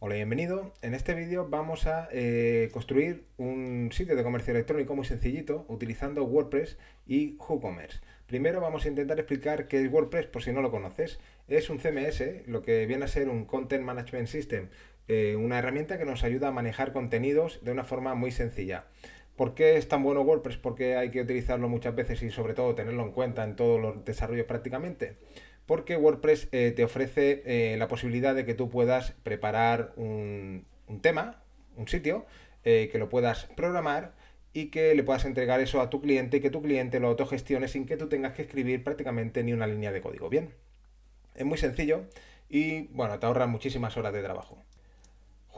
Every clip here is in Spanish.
Hola y bienvenido. En este vídeo vamos a eh, construir un sitio de comercio electrónico muy sencillito utilizando WordPress y WooCommerce. Primero vamos a intentar explicar qué es WordPress por si no lo conoces. Es un CMS, lo que viene a ser un Content Management System, eh, una herramienta que nos ayuda a manejar contenidos de una forma muy sencilla. ¿Por qué es tan bueno WordPress? ¿Por qué hay que utilizarlo muchas veces y sobre todo tenerlo en cuenta en todos los desarrollos prácticamente? porque WordPress eh, te ofrece eh, la posibilidad de que tú puedas preparar un, tema, un sitio, eh, que lo puedas programar y que le puedas entregar eso a tu cliente y que tu cliente lo autogestione sin que tú tengas que escribir prácticamente ni una línea de código. Bien, es muy sencillo y bueno, te ahorra muchísimas horas de trabajo.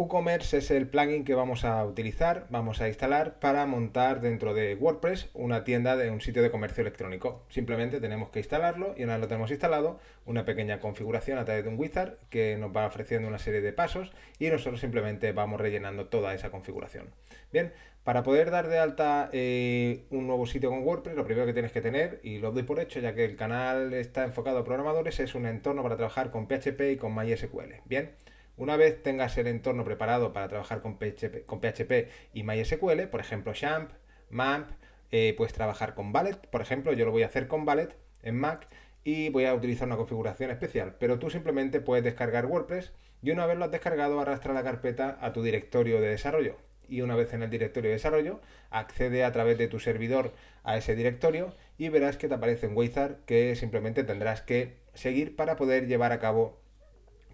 WooCommerce es el plugin que vamos a utilizar, vamos a instalar para montar dentro de WordPress una tienda de un sitio de comercio electrónico. Simplemente tenemos que instalarlo y una vez lo tenemos instalado, una pequeña configuración a través de un wizard que nos va ofreciendo una serie de pasos y nosotros simplemente vamos rellenando toda esa configuración. Bien, para poder dar de alta eh, un nuevo sitio con WordPress, lo primero que tienes que tener, y lo doy por hecho ya que el canal está enfocado a programadores, es un entorno para trabajar con PHP y con MySQL. Bien. Una vez tengas el entorno preparado para trabajar con PHP, y MySQL, por ejemplo, Shamp, MAMP, eh, puedes trabajar con Valet, por ejemplo, yo lo voy a hacer con Valet en Mac y voy a utilizar una configuración especial, pero tú simplemente puedes descargar WordPress y una vez lo has descargado arrastra la carpeta a tu directorio de desarrollo y una vez en el directorio de desarrollo accede a través de tu servidor a ese directorio y verás que te aparece un wizard que simplemente tendrás que seguir para poder llevar a cabo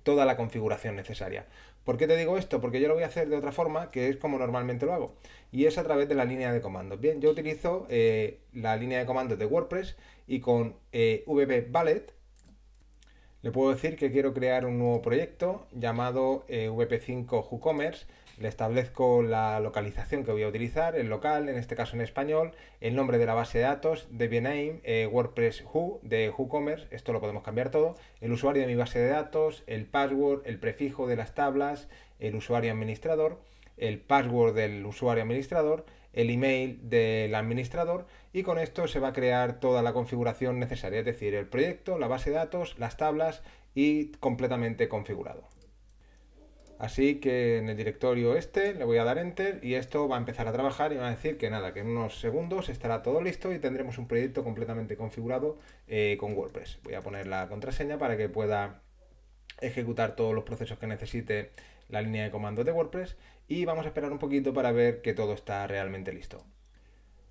toda la configuración necesaria. ¿Por qué te digo esto? Porque yo lo voy a hacer de otra forma, que es como normalmente lo hago, y es a través de la línea de comandos. Bien, yo utilizo eh, la línea de comandos de WordPress y con eh, Ballet le puedo decir que quiero crear un nuevo proyecto llamado eh, VP5 WooCommerce le establezco la localización que voy a utilizar, el local, en este caso en español, el nombre de la base de datos, de eh, WordPress Who, de WhoCommerce, esto lo podemos cambiar todo, el usuario de mi base de datos, el password, el prefijo de las tablas, el usuario administrador, el password del usuario administrador, el email del administrador y con esto se va a crear toda la configuración necesaria, es decir, el proyecto, la base de datos, las tablas y completamente configurado. Así que en el directorio este le voy a dar enter y esto va a empezar a trabajar y va a decir que nada, que en unos segundos estará todo listo y tendremos un proyecto completamente configurado eh, con WordPress. Voy a poner la contraseña para que pueda ejecutar todos los procesos que necesite la línea de comandos de WordPress y vamos a esperar un poquito para ver que todo está realmente listo.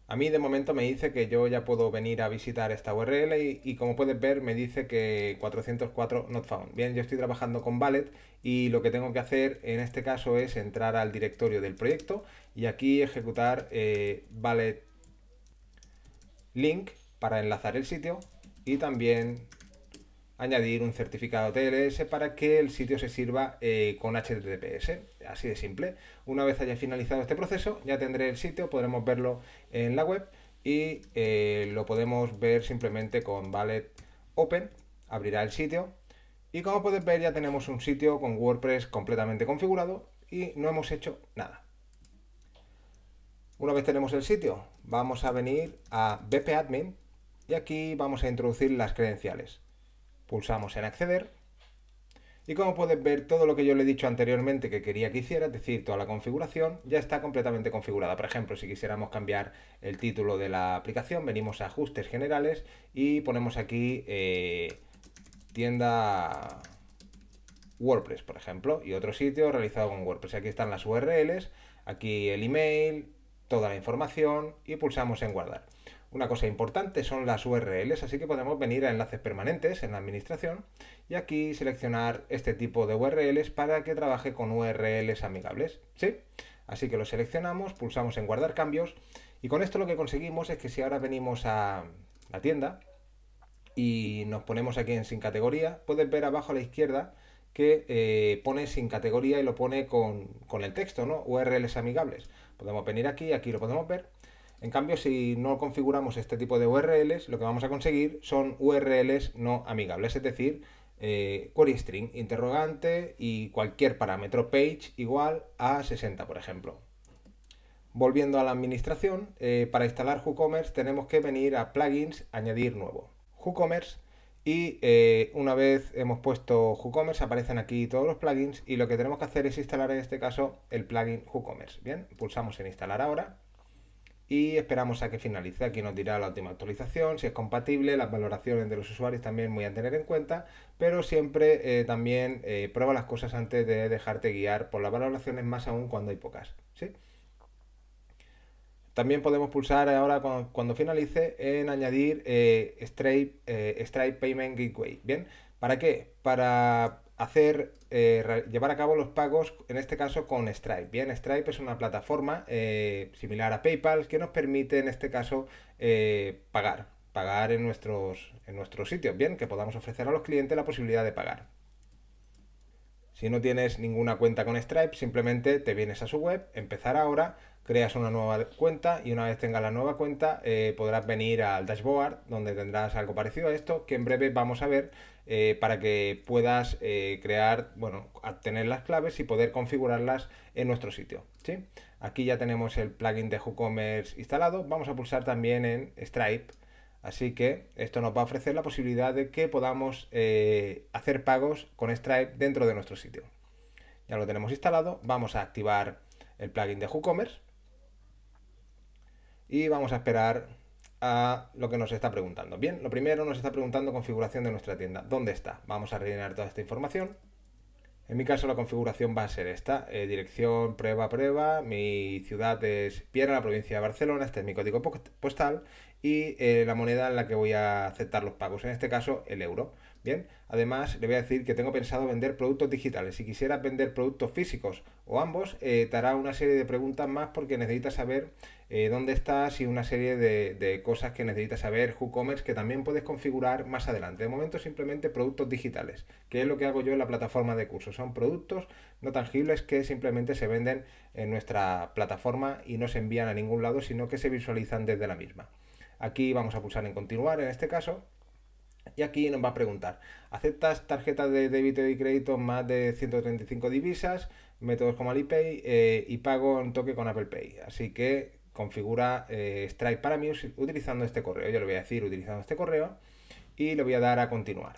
A mí de momento me dice que yo ya puedo venir a visitar esta URL y, como puedes ver me dice que 404 not found. Bien, yo estoy trabajando con Valet y lo que tengo que hacer en este caso es entrar al directorio del proyecto y aquí ejecutar eh, Valet link para enlazar el sitio y también añadir un certificado TLS para que el sitio se sirva eh, con HTTPS. Así de simple. Una vez haya finalizado este proceso, ya tendré el sitio, podremos verlo en la web y eh, lo podemos ver simplemente con Valet Open. Abrirá el sitio. Y como podéis ver, ya tenemos un sitio con WordPress completamente configurado y no hemos hecho nada. Una vez tenemos el sitio, vamos a venir a BP Admin y aquí vamos a introducir las credenciales. Pulsamos en acceder. Y como puedes ver, todo lo que yo le he dicho anteriormente que quería que hiciera, es decir, toda la configuración, ya está completamente configurada. Por ejemplo, si quisiéramos cambiar el título de la aplicación, venimos a ajustes generales y ponemos aquí eh, tienda WordPress, por ejemplo, y otro sitio realizado con WordPress. Aquí están las URLs, aquí el email, toda la información y pulsamos en guardar. Una cosa importante son las URLs, así que podemos venir a enlaces permanentes en la administración y aquí seleccionar este tipo de URLs para que trabaje con URLs amigables. ¿Sí? Así que lo seleccionamos, pulsamos en guardar cambios y con esto lo que conseguimos es que si ahora venimos a la tienda y nos ponemos aquí en sin categoría, puedes ver abajo a la izquierda que eh, pone sin categoría y lo pone con, con el texto, ¿no? URLs amigables. Podemos venir aquí, aquí lo podemos ver en cambio, si no configuramos este tipo de URLs, lo que vamos a conseguir son URLs no amigables, es decir, eh, query string interrogante y cualquier parámetro page igual a 60, por ejemplo. Volviendo a la administración, eh, para instalar WooCommerce tenemos que venir a plugins, añadir nuevo, WooCommerce y eh, una vez hemos puesto WooCommerce aparecen aquí todos los plugins y lo que tenemos que hacer es instalar en este caso el plugin WooCommerce. Bien, pulsamos en instalar ahora y esperamos a que finalice. Aquí nos dirá la última actualización, si es compatible, las valoraciones de los usuarios también voy a tener en cuenta, pero siempre eh, también eh, prueba las cosas antes de dejarte guiar por las valoraciones, más aún cuando hay pocas. También podemos pulsar ahora cuando, finalice en añadir eh, Stripe, Stripe Payment Gateway. ¿Bien? ¿Para qué? Para hacer, eh, llevar a cabo los pagos, en este caso con Stripe. Bien, Stripe es una plataforma eh, similar a PayPal que nos permite, en este caso, eh, pagar, pagar en nuestros, en nuestros sitios. Bien, que podamos ofrecer a los clientes la posibilidad de pagar. Si no tienes ninguna cuenta con Stripe, simplemente te vienes a su web, empezar ahora, creas una nueva cuenta y una vez tengas la nueva cuenta eh, podrás venir al dashboard donde tendrás algo parecido a esto que en breve vamos a ver eh, para que puedas eh, crear, bueno, obtener las claves y poder configurarlas en nuestro sitio. ¿sí? Aquí ya tenemos el plugin de WooCommerce instalado, vamos a pulsar también en Stripe. Así que esto nos va a ofrecer la posibilidad de que podamos hacer pagos con Stripe dentro de nuestro sitio. Ya lo tenemos instalado, vamos a activar el plugin de WooCommerce y vamos a esperar a lo que nos está preguntando. Bien, lo primero nos está preguntando configuración de nuestra tienda. ¿Dónde está? Vamos a rellenar toda esta información. En mi caso la configuración va a ser esta, eh, dirección, prueba, prueba, mi ciudad es Piera, la provincia de Barcelona, este es mi código postal y eh, la moneda en la que voy a aceptar los pagos, en este caso el euro. Bien, además le voy a decir que tengo pensado vender productos digitales. Si quisieras vender productos físicos o ambos, eh, te hará una serie de preguntas más porque necesitas saber eh, dónde estás y una serie de, cosas que necesitas saber, WooCommerce, que también puedes configurar más adelante. De momento simplemente productos digitales, que es lo que hago yo en la plataforma de cursos. Son productos no tangibles que simplemente se venden en nuestra plataforma y no se envían a ningún lado, sino que se visualizan desde la misma. Aquí vamos a pulsar en continuar en este caso y aquí nos va a preguntar, ¿aceptas tarjetas de débito y crédito más de 135 divisas, métodos como Alipay eh, y pago en toque con Apple Pay? Así que configura eh, Stripe para mí utilizando este correo. Yo le voy a decir utilizando este correo y le voy a dar a continuar.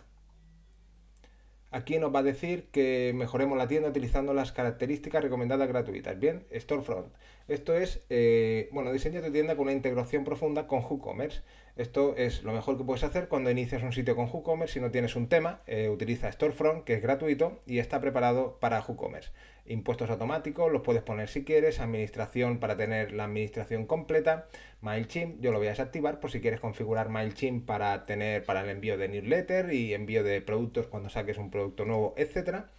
Aquí nos va a decir que mejoremos la tienda utilizando las características recomendadas gratuitas. Bien, Storefront. Esto es, eh, bueno, diseña tu tienda con una integración profunda con WooCommerce. Esto es lo mejor que puedes hacer cuando inicias un sitio con WooCommerce. Si no tienes un tema, eh, utiliza Storefront, que es gratuito y está preparado para WooCommerce. Impuestos automáticos, los puedes poner si quieres, administración para tener la administración completa, MailChimp, yo lo voy a desactivar por si quieres configurar MailChimp para tener para el envío de newsletter y envío de productos cuando saques un producto nuevo, etcétera.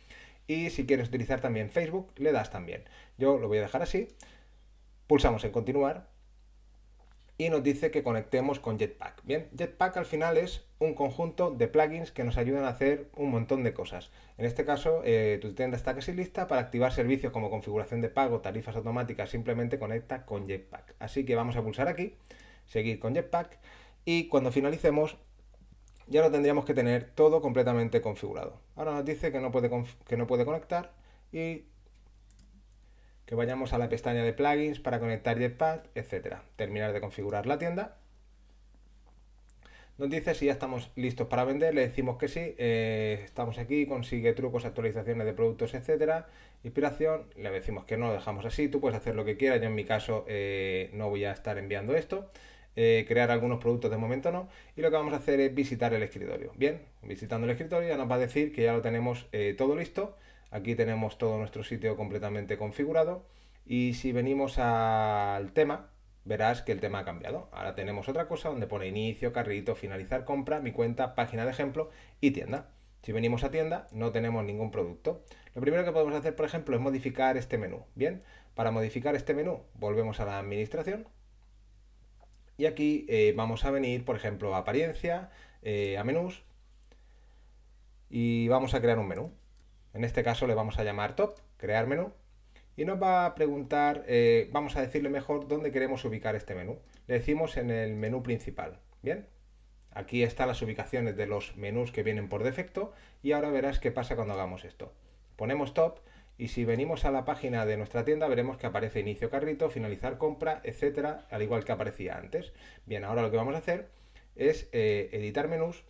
Y si quieres utilizar también Facebook, le das también. Yo lo voy a dejar así. Pulsamos en continuar y nos dice que conectemos con Jetpack. Bien, Jetpack al final es un conjunto de plugins que nos ayudan a hacer un montón de cosas. En este caso, eh, tu tienda está casi lista para activar servicios como configuración de pago, tarifas automáticas, simplemente conecta con Jetpack. Así que vamos a pulsar aquí, seguir con Jetpack y cuando finalicemos ya lo tendríamos que tener todo completamente configurado. Ahora nos dice que no puede, que no puede conectar y que vayamos a la pestaña de plugins para conectar Jetpack, etcétera, Terminar de configurar la tienda. Nos dice si ya estamos listos para vender, le decimos que sí, eh, estamos aquí, consigue trucos, actualizaciones de productos, etcétera, inspiración, le decimos que no, lo dejamos así, tú puedes hacer lo que quieras, yo en mi caso eh, no voy a estar enviando esto, eh, crear algunos productos de momento no, y lo que vamos a hacer es visitar el escritorio. Bien, visitando el escritorio ya nos va a decir que ya lo tenemos todo listo, Aquí tenemos todo nuestro sitio completamente configurado y si venimos al tema, verás que el tema ha cambiado. Ahora tenemos otra cosa donde pone inicio, carrito, finalizar compra, mi cuenta, página de ejemplo y tienda. Si venimos a tienda, no tenemos ningún producto. Lo primero que podemos hacer, por ejemplo, es modificar este menú. Bien, para modificar este menú, volvemos a la administración. Y aquí eh, vamos a venir, por ejemplo, a apariencia, eh, a menús. Y vamos a crear un menú. En este caso le vamos a llamar top, crear menú, y nos va a preguntar, eh, vamos a decirle mejor dónde queremos ubicar este menú. Le decimos en el menú principal, ¿bien? Aquí están las ubicaciones de los menús que vienen por defecto y ahora verás qué pasa cuando hagamos esto. Ponemos top y si venimos a la página de nuestra tienda veremos que aparece inicio carrito, finalizar compra, etcétera, al igual que aparecía antes. Bien, ahora lo que vamos a hacer es eh, editar menús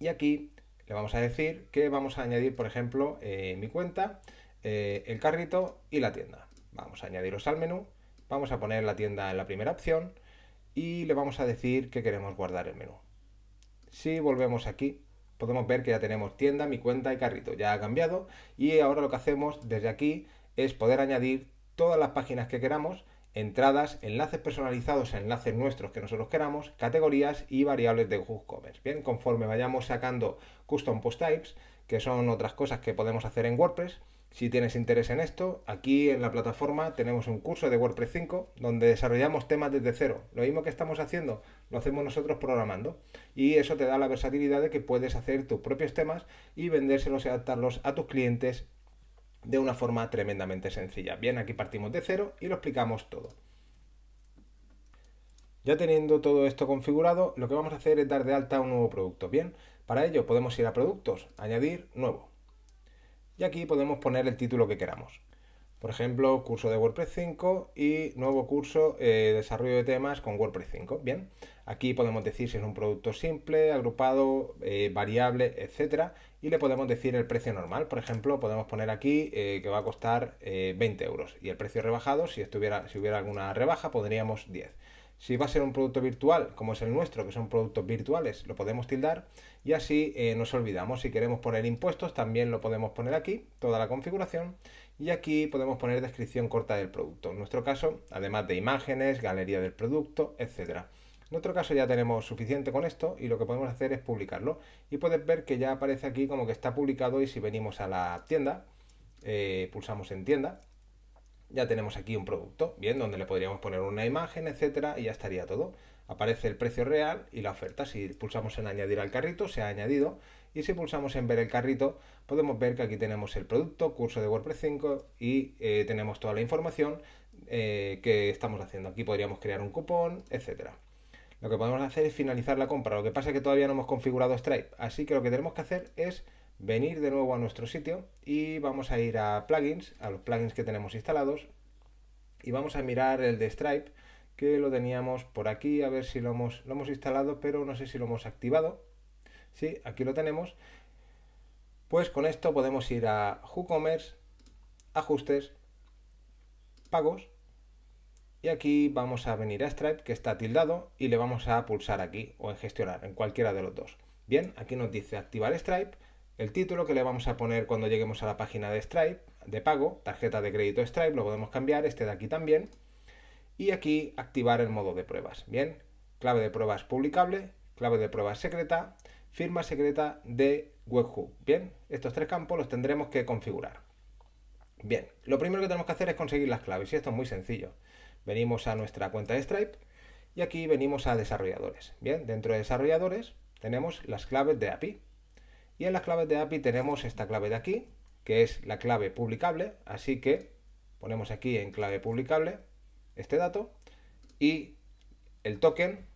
y aquí le vamos a decir que vamos a añadir, por ejemplo, eh, mi cuenta, eh, el carrito y la tienda. Vamos a añadirlos al menú, vamos a poner la tienda en la primera opción y le vamos a decir que queremos guardar el menú. Si volvemos aquí, podemos ver que ya tenemos tienda, mi cuenta y carrito. Ya ha cambiado y ahora lo que hacemos desde aquí es poder añadir todas las páginas que queramos entradas, enlaces personalizados enlaces nuestros que nosotros queramos, categorías y variables de WooCommerce. Bien, conforme vayamos sacando custom post types, que son otras cosas que podemos hacer en WordPress, si tienes interés en esto, aquí en la plataforma tenemos un curso de WordPress 5 donde desarrollamos temas desde cero. Lo mismo que estamos haciendo, lo hacemos nosotros programando. Y eso te da la versatilidad de que puedes hacer tus propios temas y vendérselos y adaptarlos a tus clientes de una forma tremendamente sencilla. Bien, aquí partimos de cero y lo explicamos todo. Ya teniendo todo esto configurado, lo que vamos a hacer es dar de alta un nuevo producto. Bien, para ello podemos ir a productos, añadir nuevo. Y aquí podemos poner el título que queramos. Por ejemplo, curso de WordPress 5 y nuevo curso eh, desarrollo de temas con WordPress 5. Bien, aquí podemos decir si es un producto simple, agrupado, eh, variable, etcétera, y le podemos decir el precio normal. Por ejemplo, podemos poner aquí eh, que va a costar 20 eh, euros y el precio rebajado, si, estuviera, si hubiera alguna rebaja, podríamos 10. Si va a ser un producto virtual, como es el nuestro, que son productos virtuales, lo podemos tildar y así nos olvidamos. Si queremos poner impuestos, también lo podemos poner aquí, toda la configuración y aquí podemos poner descripción corta del producto. En nuestro caso, además de imágenes, galería del producto, etc. En nuestro caso ya tenemos suficiente con esto y lo que podemos hacer es publicarlo. Y puedes ver que ya aparece aquí como que está publicado y si venimos a la tienda, eh, pulsamos en tienda, ya tenemos aquí un producto, bien, donde le podríamos poner una imagen, etcétera, y ya estaría todo aparece el precio real y la oferta. Si pulsamos en añadir al carrito, se ha añadido. Y si pulsamos en ver el carrito, podemos ver que aquí tenemos el producto, curso de WordPress 5 y eh, tenemos toda la información eh, que estamos haciendo. Aquí podríamos crear un cupón, etcétera. Lo que podemos hacer es finalizar la compra. Lo que pasa es que todavía no hemos configurado Stripe. Así que lo que tenemos que hacer es venir de nuevo a nuestro sitio y vamos a ir a plugins, a los plugins que tenemos instalados y vamos a mirar el de Stripe que lo teníamos por aquí, a ver si lo hemos, lo hemos instalado, pero no sé si lo hemos activado. Sí, aquí lo tenemos. Pues con esto podemos ir a WooCommerce, ajustes, pagos, y aquí vamos a venir a Stripe, que está tildado, y le vamos a pulsar aquí, o en gestionar, en cualquiera de los dos. Bien, aquí nos dice activar Stripe, el título que le vamos a poner cuando lleguemos a la página de Stripe, de pago, tarjeta de crédito Stripe, lo podemos cambiar, este de aquí también, y aquí activar el modo de pruebas. Bien, clave de pruebas publicable, clave de pruebas secreta, firma secreta de webhook. Bien, estos tres campos los tendremos que configurar. Bien, lo primero que tenemos que hacer es conseguir las claves y esto es muy sencillo. Venimos a nuestra cuenta de Stripe y aquí venimos a desarrolladores. Bien, dentro de desarrolladores tenemos las claves de API. Y en las claves de API tenemos esta clave de aquí, que es la clave publicable, así que ponemos aquí en clave publicable este dato y el token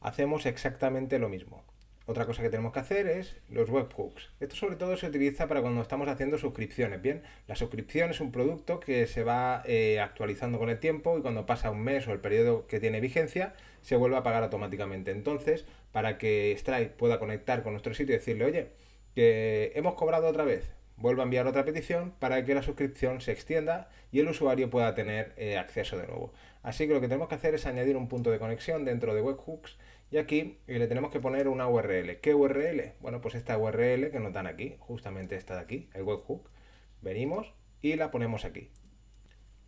hacemos exactamente lo mismo. Otra cosa que tenemos que hacer es los webhooks. Esto sobre todo se utiliza para cuando estamos haciendo suscripciones. Bien, la suscripción es un producto que se va eh, actualizando con el tiempo y cuando pasa un mes o el periodo que tiene vigencia se vuelve a pagar automáticamente. Entonces, para que Stripe pueda conectar con nuestro sitio y decirle, oye, que hemos cobrado otra vez, vuelvo a enviar otra petición para que la suscripción se extienda y el usuario pueda tener eh, acceso de nuevo. Así que lo que tenemos que hacer es añadir un punto de conexión dentro de webhooks y aquí eh, le tenemos que poner una URL. ¿Qué URL? Bueno, pues esta URL que nos dan aquí, justamente esta de aquí, el webhook. Venimos y la ponemos aquí.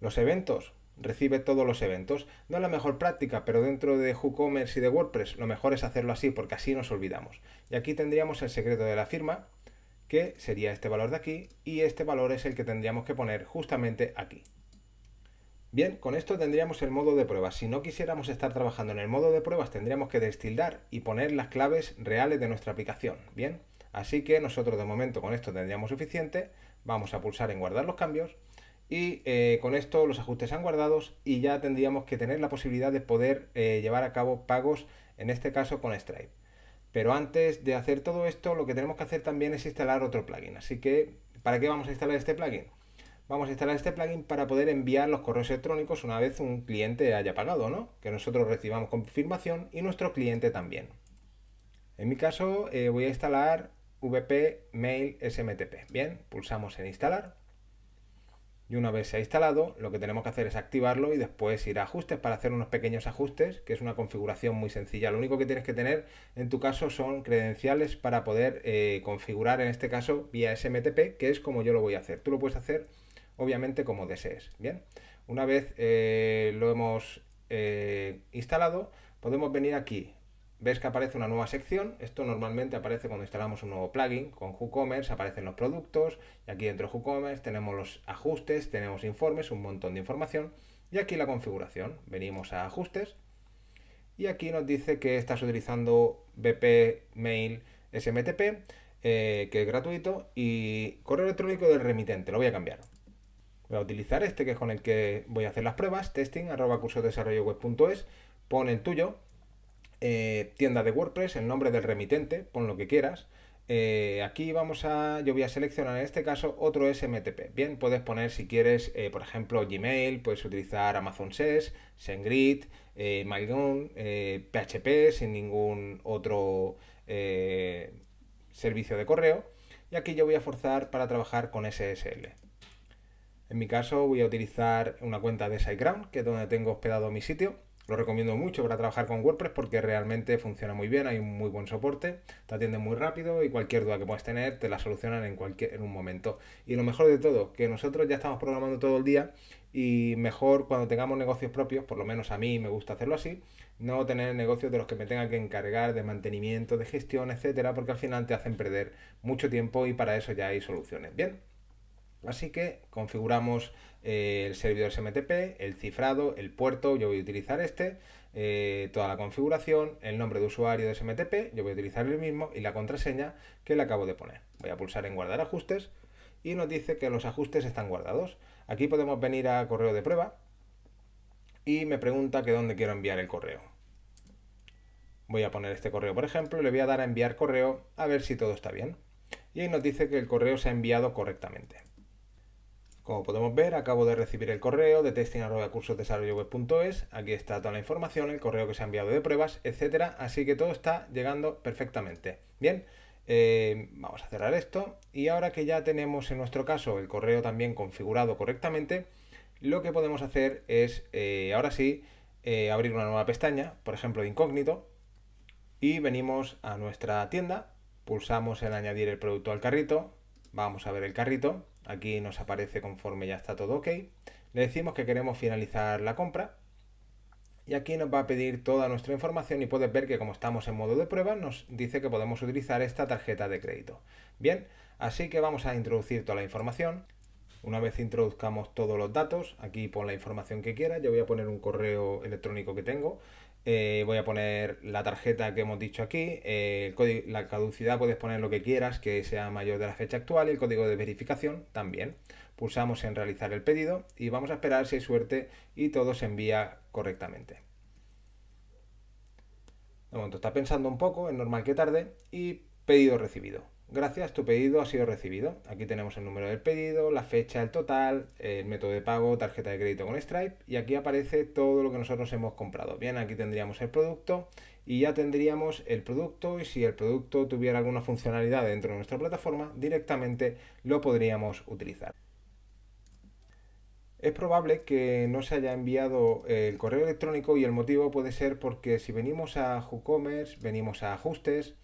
Los eventos, recibe todos los eventos. No es la mejor práctica, pero dentro de WooCommerce y de WordPress lo mejor es hacerlo así porque así nos olvidamos. Y aquí tendríamos el secreto de la firma que sería este valor de aquí, y este valor es el que tendríamos que poner justamente aquí. Bien, con esto tendríamos el modo de pruebas. Si no quisiéramos estar trabajando en el modo de pruebas, tendríamos que destildar y poner las claves reales de nuestra aplicación. Bien, así que nosotros de momento con esto tendríamos suficiente. Vamos a pulsar en guardar los cambios y eh, con esto los ajustes han guardados y ya tendríamos que tener la posibilidad de poder eh, llevar a cabo pagos, en este caso con Stripe. Pero antes de hacer todo esto, lo que tenemos que hacer también es instalar otro plugin. Así que, ¿para qué vamos a instalar este plugin? Vamos a instalar este plugin para poder enviar los correos electrónicos una vez un cliente haya pagado, ¿no? Que nosotros recibamos confirmación y nuestro cliente también. En mi caso, eh, voy a instalar VP Mail SMTP. Bien, pulsamos en instalar. Y una vez se ha instalado, lo que tenemos que hacer es activarlo y después ir a ajustes para hacer unos pequeños ajustes, que es una configuración muy sencilla. Lo único que tienes que tener en tu caso son credenciales para poder eh, configurar, en este caso, vía SMTP, que es como yo lo voy a hacer. Tú lo puedes hacer, obviamente, como desees. Bien, una vez eh, lo hemos eh, instalado, podemos venir aquí ves que aparece una nueva sección. Esto normalmente aparece cuando instalamos un nuevo plugin con WooCommerce, aparecen los productos y aquí dentro de WooCommerce tenemos los ajustes, tenemos informes, un montón de información y aquí la configuración. Venimos a ajustes y aquí nos dice que estás utilizando BP, mail, SMTP, eh, que es gratuito y correo electrónico del remitente. Lo voy a cambiar. Voy a utilizar este que es con el que voy a hacer las pruebas, testing arroba curso desarrollo web.es, pon el tuyo eh, tienda de WordPress, el nombre del remitente, pon lo que quieras. Eh, aquí vamos a, yo voy a seleccionar en este caso otro SMTP. Bien, puedes poner si quieres, eh, por ejemplo, Gmail, puedes utilizar Amazon SES, SendGrid, eh, PHP, sin ningún otro servicio de correo. Y aquí yo voy a forzar para trabajar con SSL. En mi caso voy a utilizar una cuenta de SiteGround, que es donde tengo hospedado mi sitio. Lo recomiendo mucho para trabajar con WordPress porque realmente funciona muy bien, hay un muy buen soporte, te atienden muy rápido y cualquier duda que puedas tener te la solucionan en, cualquier, en un momento. Y lo mejor de todo, que nosotros ya estamos programando todo el día y mejor cuando tengamos negocios propios, por lo menos a mí me gusta hacerlo así, no tener negocios de los que me tenga que encargar de mantenimiento, de gestión, etcétera, porque al final te hacen perder mucho tiempo y para eso ya hay soluciones. Bien. Así que configuramos eh, el servidor SMTP, el cifrado, el puerto, yo voy a utilizar este, eh, toda la configuración, el nombre de usuario de SMTP, yo voy a utilizar el mismo y la contraseña que le acabo de poner. Voy a pulsar en guardar ajustes y nos dice que los ajustes están guardados. Aquí podemos venir a correo de prueba y me pregunta que dónde quiero enviar el correo. Voy a poner este correo, por ejemplo, le voy a dar a enviar correo a ver si todo está bien. Y ahí nos dice que el correo se ha enviado correctamente. Como podemos ver, acabo de recibir el correo de testing.cursosdesarrolloweb.es. Aquí está toda la información, el correo que se ha enviado de pruebas, etcétera. Así que todo está llegando perfectamente. Bien, eh, vamos a cerrar esto. Y ahora que ya tenemos en nuestro caso el correo también configurado correctamente, lo que podemos hacer es, eh, ahora sí, eh, abrir una nueva pestaña, por ejemplo, de incógnito. Y venimos a nuestra tienda, pulsamos en añadir el producto al carrito, Vamos a ver el carrito. Aquí nos aparece conforme ya está todo ok. Le decimos que queremos finalizar la compra. Y aquí nos va a pedir toda nuestra información y puedes ver que como estamos en modo de prueba nos dice que podemos utilizar esta tarjeta de crédito. Bien, así que vamos a introducir toda la información. Una vez introduzcamos todos los datos, aquí pon la información que quiera. yo voy a poner un correo electrónico que tengo, eh, voy a poner la tarjeta que hemos dicho aquí, eh, la caducidad puedes poner lo que quieras que sea mayor de la fecha actual y el código de verificación también. Pulsamos en realizar el pedido y vamos a esperar si hay suerte y todo se envía correctamente. De momento está pensando un poco, es normal que tarde y pedido recibido. Gracias, tu pedido ha sido recibido. Aquí tenemos el número del pedido, la fecha, el total, el método de pago, tarjeta de crédito con Stripe y aquí aparece todo lo que nosotros hemos comprado. Bien, aquí tendríamos el producto y ya tendríamos el producto y si el producto tuviera alguna funcionalidad dentro de nuestra plataforma, directamente lo podríamos utilizar. Es probable que no se haya enviado eh, el correo electrónico y el motivo puede ser porque si venimos a WooCommerce, venimos a ajustes,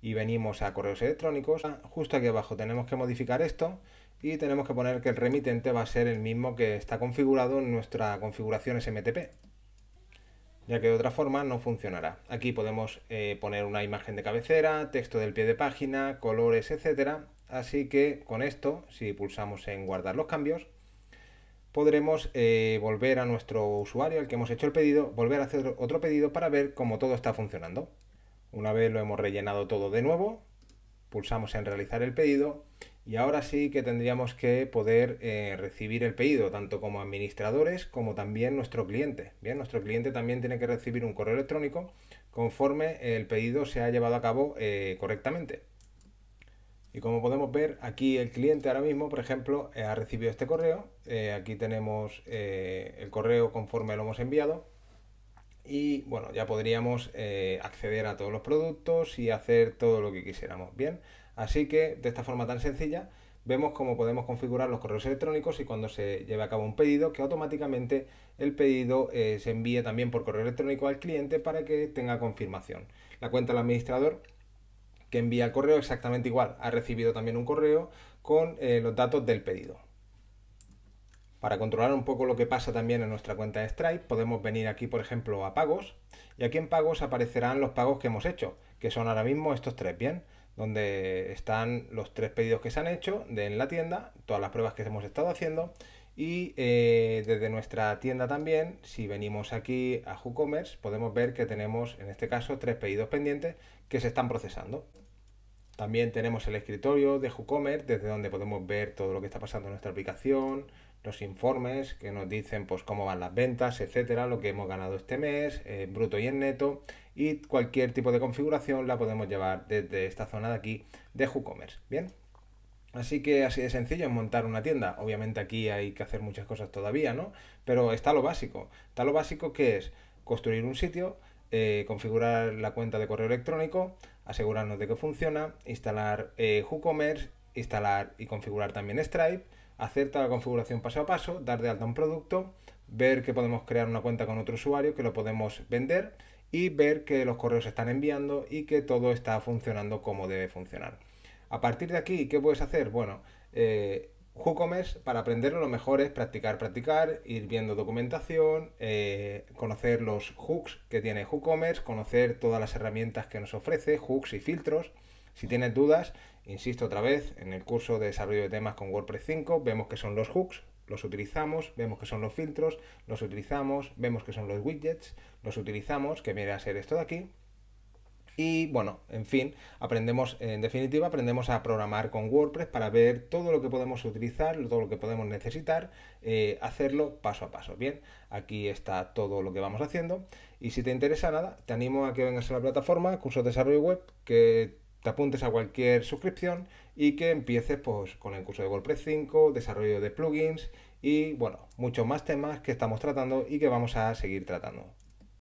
y venimos a correos electrónicos, ah, justo aquí abajo tenemos que modificar esto y tenemos que poner que el remitente va a ser el mismo que está configurado en nuestra configuración SMTP, ya que de otra forma no funcionará. Aquí podemos eh, poner una imagen de cabecera, texto del pie de página, colores, etcétera. Así que con esto, si pulsamos en guardar los cambios, podremos eh, volver a nuestro usuario al que hemos hecho el pedido, volver a hacer otro pedido para ver cómo todo está funcionando. Una vez lo hemos rellenado todo de nuevo, pulsamos en realizar el pedido y ahora sí que tendríamos que poder eh, recibir el pedido, tanto como administradores como también nuestro cliente. Bien, nuestro cliente también tiene que recibir un correo electrónico conforme el pedido se ha llevado a cabo eh, correctamente. Y como podemos ver, aquí el cliente ahora mismo, por ejemplo, eh, ha recibido este correo. aquí tenemos el correo conforme lo hemos enviado y bueno, ya podríamos eh, acceder a todos los productos y hacer todo lo que quisiéramos. Bien, así que de esta forma tan sencilla vemos cómo podemos configurar los correos electrónicos y cuando se lleve a cabo un pedido que automáticamente el pedido eh, se envíe también por correo electrónico al cliente para que tenga confirmación. La cuenta del administrador que envía el correo exactamente igual, ha recibido también un correo con eh, los datos del pedido. Para controlar un poco lo que pasa también en nuestra cuenta de Stripe, podemos venir aquí, por ejemplo, a pagos, y aquí en pagos aparecerán los pagos que hemos hecho, que son ahora mismo estos tres, ¿bien? Donde están los tres pedidos que se han hecho de en la tienda, todas las pruebas que hemos estado haciendo, y eh, desde nuestra tienda también, si venimos aquí a WooCommerce, podemos ver que tenemos, en este caso, tres pedidos pendientes que se están procesando. También tenemos el escritorio de WooCommerce, desde donde podemos ver todo lo que está pasando en nuestra aplicación, los informes que nos dicen pues cómo van las ventas, etcétera, lo que hemos ganado este mes, eh, en bruto y en neto, y cualquier tipo de configuración la podemos llevar desde esta zona de aquí de WooCommerce. Bien, Así que así de sencillo es montar una tienda. Obviamente aquí hay que hacer muchas cosas todavía, ¿no? Pero está lo básico. Está lo básico que es construir un sitio, eh, configurar la cuenta de correo electrónico, asegurarnos de que funciona, instalar eh, WooCommerce, instalar y configurar también Stripe, hacer la configuración paso a paso, dar de alta un producto, ver que podemos crear una cuenta con otro usuario, que lo podemos vender y ver que los correos se están enviando y que todo está funcionando como debe funcionar. A partir de aquí, ¿qué puedes hacer? Bueno, eh, WooCommerce, para aprenderlo, lo mejor es practicar, practicar, ir viendo documentación, eh, conocer los hooks que tiene WooCommerce, conocer todas las herramientas que nos ofrece, hooks y filtros. Si tienes dudas, insisto otra vez, en el curso de desarrollo de temas con WordPress 5 vemos que son los hooks, los utilizamos, vemos que son los filtros, los utilizamos, vemos que son los widgets, los utilizamos, que viene a ser esto de aquí, y bueno, en fin, aprendemos, en definitiva, aprendemos a programar con WordPress para ver todo lo que podemos utilizar, todo lo que podemos necesitar, eh, hacerlo paso a paso. Bien, aquí está todo lo que vamos haciendo. Y si te interesa nada, te animo a que vengas a la plataforma Cursos de Desarrollo Web, que apuntes a cualquier suscripción y que empieces pues, con el curso de WordPress 5, desarrollo de plugins y bueno, muchos más temas que estamos tratando y que vamos a seguir tratando.